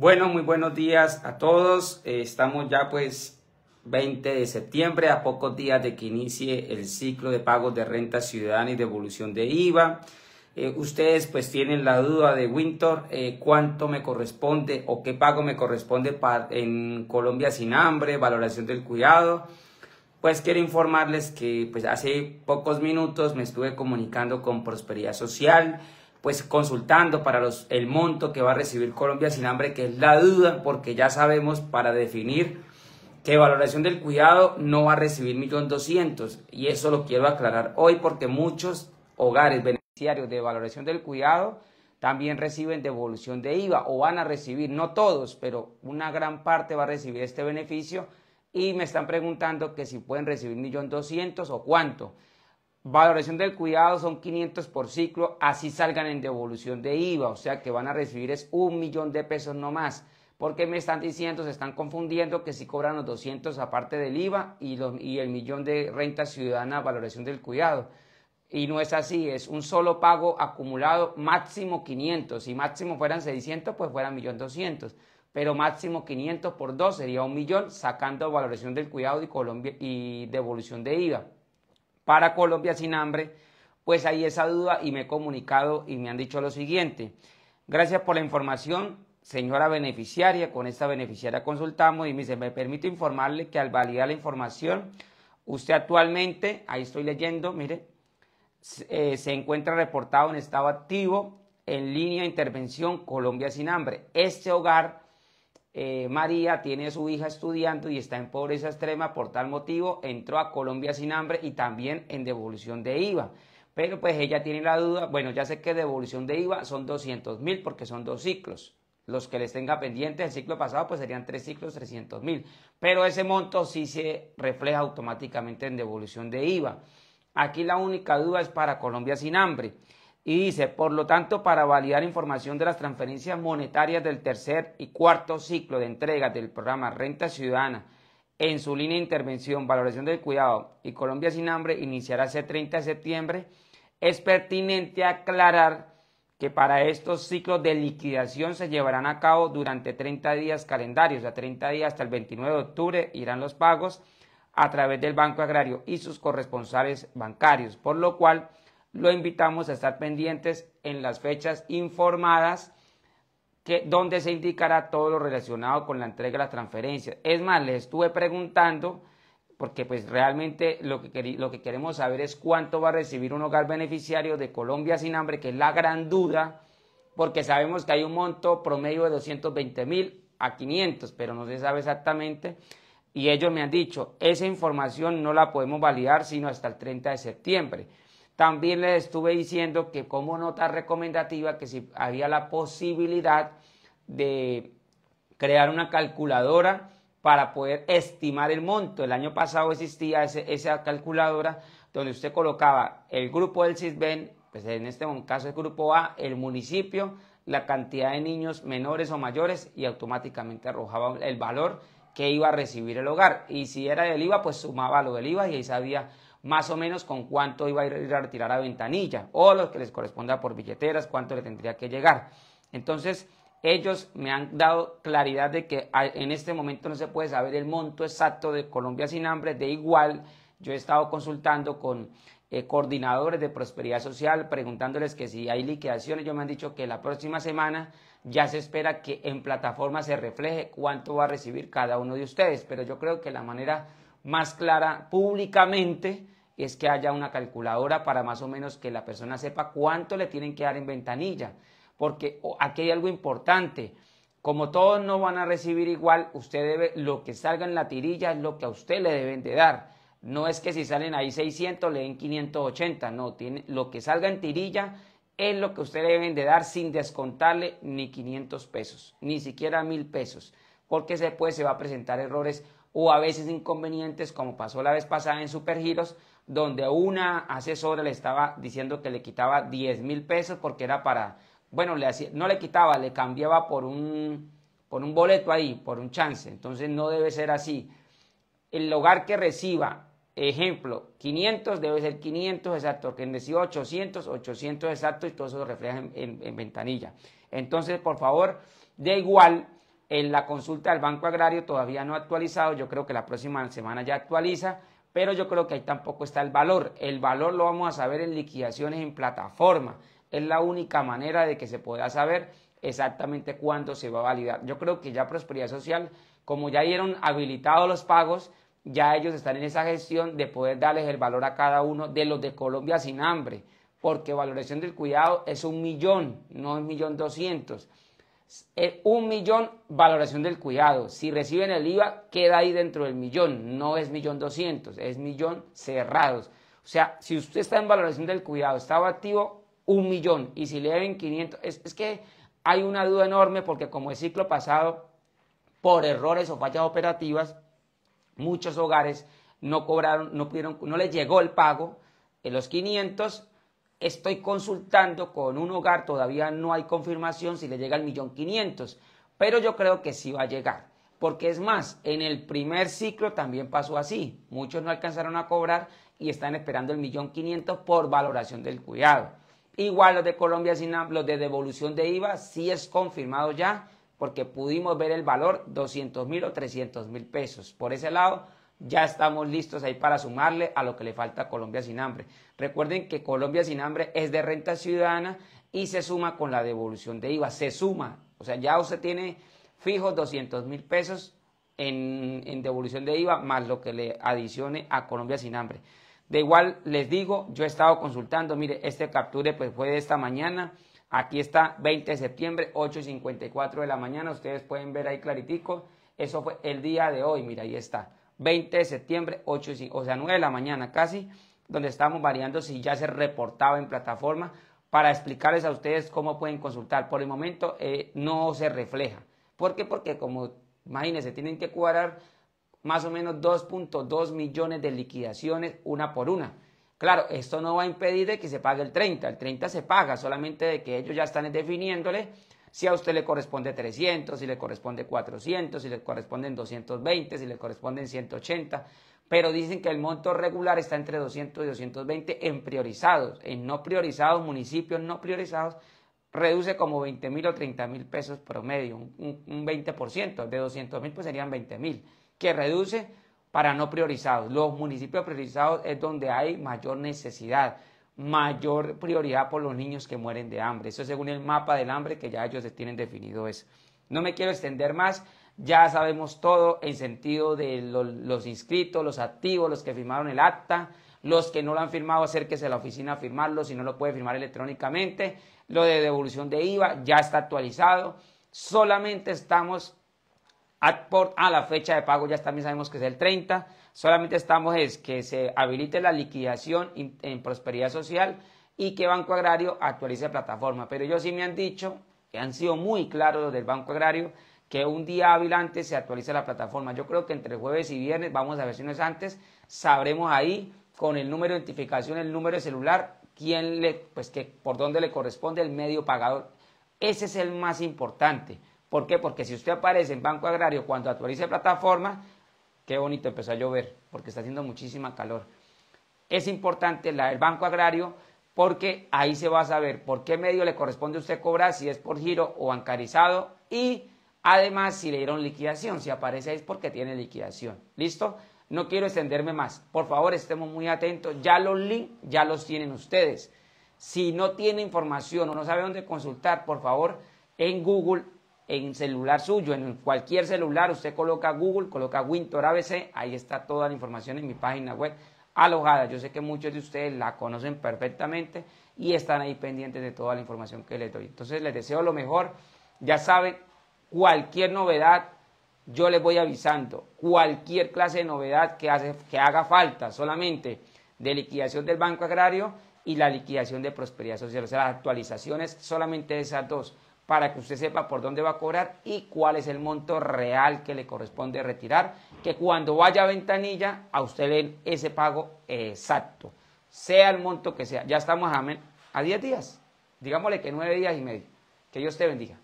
Bueno, muy buenos días a todos. Eh, estamos ya pues 20 de septiembre, a pocos días de que inicie el ciclo de pagos de renta ciudadana y devolución de IVA. Eh, ustedes pues tienen la duda de Winter, eh, cuánto me corresponde o qué pago me corresponde en Colombia sin hambre, valoración del cuidado. Pues quiero informarles que pues hace pocos minutos me estuve comunicando con Prosperidad Social, pues consultando para los, el monto que va a recibir Colombia sin hambre, que es la duda, porque ya sabemos para definir que valoración del cuidado no va a recibir doscientos y eso lo quiero aclarar hoy porque muchos hogares beneficiarios de valoración del cuidado también reciben devolución de IVA o van a recibir, no todos, pero una gran parte va a recibir este beneficio y me están preguntando que si pueden recibir 1.200.000 o cuánto. Valoración del cuidado son 500 por ciclo, así salgan en devolución de IVA, o sea que van a recibir es un millón de pesos no más. Porque me están diciendo, se están confundiendo que si cobran los 200 aparte del IVA y, el millón de renta ciudadana, valoración del cuidado. Y no es así, es un solo pago acumulado, máximo 500. Si máximo fueran 600, pues fueran 1.200. Pero máximo 500 por 2 sería un millón, sacando valoración del cuidado Colombia, y devolución de IVA para Colombia sin hambre, pues ahí esa duda y me he comunicado y me han dicho lo siguiente. Gracias por la información, señora beneficiaria. Con esta beneficiaria consultamos y me dice, me permite informarle que al validar la información, usted actualmente, ahí estoy leyendo, mire, se eh, encuentra reportado en estado activo en línea de intervención Colombia sin hambre. Este hogar eh, María tiene a su hija estudiando y está en pobreza extrema por tal motivo, entró a Colombia sin hambre y también en devolución de IVA. Pero pues ella tiene la duda, bueno, ya sé que devolución de IVA son 200 mil porque son dos ciclos. Los que les tenga pendientes el ciclo pasado pues serían tres ciclos, 300 mil. Pero ese monto sí se refleja automáticamente en devolución de IVA. Aquí la única duda es para Colombia sin hambre. Y dice, por lo tanto, para validar información de las transferencias monetarias del tercer y cuarto ciclo de entrega del programa Renta Ciudadana, en su línea de intervención, valoración del cuidado y Colombia sin hambre, iniciará ese 30 de septiembre, es pertinente aclarar que para estos ciclos de liquidación se llevarán a cabo durante 30 días calendarios, de 30 días hasta el 29 de octubre irán los pagos a través del Banco Agrario y sus corresponsales bancarios, por lo cual lo invitamos a estar pendientes en las fechas informadas donde se indicará todo lo relacionado con la entrega de las transferencias. Es más, les estuve preguntando, porque pues realmente lo que, lo que queremos saber es cuánto va a recibir un hogar beneficiario de Colombia sin hambre, que es la gran duda, porque sabemos que hay un monto promedio de 220 mil a 500, pero no se sabe exactamente. Y ellos me han dicho, esa información no la podemos validar sino hasta el 30 de septiembre. También les estuve diciendo que como nota recomendativa que si había la posibilidad de crear una calculadora para poder estimar el monto. El año pasado existía esa calculadora donde usted colocaba el grupo del CISBEN, pues en este caso el grupo A, el municipio, la cantidad de niños menores o mayores y automáticamente arrojaba el valor que iba a recibir el hogar. Y si era del IVA, pues sumaba lo del IVA y ahí sabía más o menos con cuánto iba a ir a retirar a ventanilla o lo que les corresponda por billeteras, cuánto le tendría que llegar. Entonces, ellos me han dado claridad de que en este momento no se puede saber el monto exacto de Colombia sin hambre, de igual yo he estado consultando con eh, coordinadores de prosperidad social, preguntándoles que si hay liquidaciones, Yo me han dicho que la próxima semana ya se espera que en plataforma se refleje cuánto va a recibir cada uno de ustedes, pero yo creo que la manera más clara públicamente es que haya una calculadora para más o menos que la persona sepa cuánto le tienen que dar en ventanilla. Porque aquí hay algo importante. Como todos no van a recibir igual, usted debe, lo que salga en la tirilla es lo que a usted le deben de dar. No es que si salen ahí 600 le den 580, no, lo que salga en tirilla es lo que usted le deben de dar sin descontarle ni 500 pesos, ni siquiera mil pesos, porque después se va a presentar errores o a veces inconvenientes, como pasó la vez pasada en Supergiros, donde una asesora le estaba diciendo que le quitaba 10 mil pesos porque era para, bueno, le hacía, no le quitaba, le cambiaba por un, por un boleto ahí, por un chance. Entonces no debe ser así. El hogar que reciba, ejemplo, 500 debe ser 500 exacto, que reciba 800, 800 exacto y todo eso se refleja en, ventanilla. Entonces, por favor, de igual en la consulta del Banco Agrario todavía no ha actualizado, yo creo que la próxima semana ya actualiza, pero yo creo que ahí tampoco está el valor. El valor lo vamos a saber en liquidaciones en plataforma. Es la única manera de que se pueda saber exactamente cuándo se va a validar. Yo creo que ya Prosperidad Social, como ya dieron habilitados los pagos, ya ellos están en esa gestión de poder darles el valor a cada uno de los de Colombia sin hambre, porque valoración del cuidado es un millón, no un millón doscientos. Eh, un millón valoración del cuidado. Si reciben el IVA, queda ahí dentro del millón. No es millón doscientos, es millón cerrados. O sea, si usted está en valoración del cuidado, estaba activo, un millón. Y si le deben 500, es, que hay una duda enorme porque como el ciclo pasado, por errores o fallas operativas, muchos hogares no cobraron, no pudieron, no les llegó el pago en eh, los 500 estoy consultando con un hogar, todavía no hay confirmación si le llega el millón quinientos, pero yo creo que sí va a llegar. Porque es más, en el primer ciclo también pasó así. Muchos no alcanzaron a cobrar y están esperando el millón quinientos por valoración del cuidado. Igual los de Colombia Sin los de devolución de IVA, sí es confirmado ya, porque pudimos ver el valor 200 mil o 300 mil pesos. Por ese lado, ya estamos listos ahí para sumarle a lo que le falta a Colombia sin hambre. Recuerden que Colombia sin hambre es de renta ciudadana y se suma con la devolución de IVA, se suma. O sea, ya usted tiene fijos 200 mil pesos en, devolución de IVA más lo que le adicione a Colombia sin hambre. De igual les digo, yo he estado consultando, mire, este capture pues fue de esta mañana, aquí está 20 de septiembre, 8.54 de la mañana, ustedes pueden ver ahí claritico, eso fue el día de hoy, mira, ahí está. 20 de septiembre, 8, o sea, 9 de la mañana casi, donde estamos variando si ya se reportaba en plataforma para explicarles a ustedes cómo pueden consultar. Por el momento eh, no se refleja. ¿Por qué? Porque como imagínense, tienen que cuadrar más o menos 2.2 millones de liquidaciones una por una. Claro, esto no va a impedir de que se pague el 30, el 30 se paga, solamente de que ellos ya están definiéndole si a usted le corresponde 300, si le corresponde 400, si le corresponden 220, si le corresponden 180, pero dicen que el monto regular está entre 200 y 220 en priorizados, en no priorizados, municipios no priorizados, reduce como 20 mil o 30 mil pesos promedio, un, 20%, de 200 mil pues serían 20 mil, que reduce para no priorizados. Los municipios priorizados es donde hay mayor necesidad mayor prioridad por los niños que mueren de hambre. Eso según el mapa del hambre que ya ellos tienen definido eso. No me quiero extender más, ya sabemos todo en sentido de los, inscritos, los activos, los que firmaron el acta, los que no lo han firmado, acérquese a la oficina a firmarlo, si no lo puede firmar electrónicamente, lo de devolución de IVA ya está actualizado, solamente estamos a la fecha de pago, ya también sabemos que es el 30, solamente estamos es que se habilite la liquidación en prosperidad social y que Banco Agrario actualice la plataforma. Pero ellos sí me han dicho, que han sido muy claros los del Banco Agrario, que un día hábil antes se actualice la plataforma. Yo creo que entre jueves y viernes, vamos a ver si no es antes, sabremos ahí con el número de identificación, el número de celular, quién le, pues que por dónde le corresponde el medio pagador. Ese es el más importante. ¿Por qué? Porque si usted aparece en Banco Agrario cuando actualice la plataforma, Qué bonito, empezó a llover porque está haciendo muchísima calor. Es importante la del Banco Agrario porque ahí se va a saber por qué medio le corresponde a usted cobrar, si es por giro o bancarizado y además si le dieron liquidación. Si aparece ahí es porque tiene liquidación. ¿Listo? No quiero extenderme más. Por favor, estemos muy atentos. Ya los links ya los tienen ustedes. Si no tiene información o no sabe dónde consultar, por favor, en Google en celular suyo, en cualquier celular, usted coloca Google, coloca Winter ABC, ahí está toda la información en mi página web alojada. Yo sé que muchos de ustedes la conocen perfectamente y están ahí pendientes de toda la información que les doy. Entonces les deseo lo mejor. Ya saben, cualquier novedad yo les voy avisando. Cualquier clase de novedad que, que haga falta solamente de liquidación del Banco Agrario y la liquidación de Prosperidad Social. O sea, las actualizaciones solamente esas dos para que usted sepa por dónde va a cobrar y cuál es el monto real que le corresponde retirar, que cuando vaya a ventanilla a usted ven ese pago exacto, sea el monto que sea. Ya estamos a, a 10 días, digámosle que 9 días y medio. Que Dios te bendiga.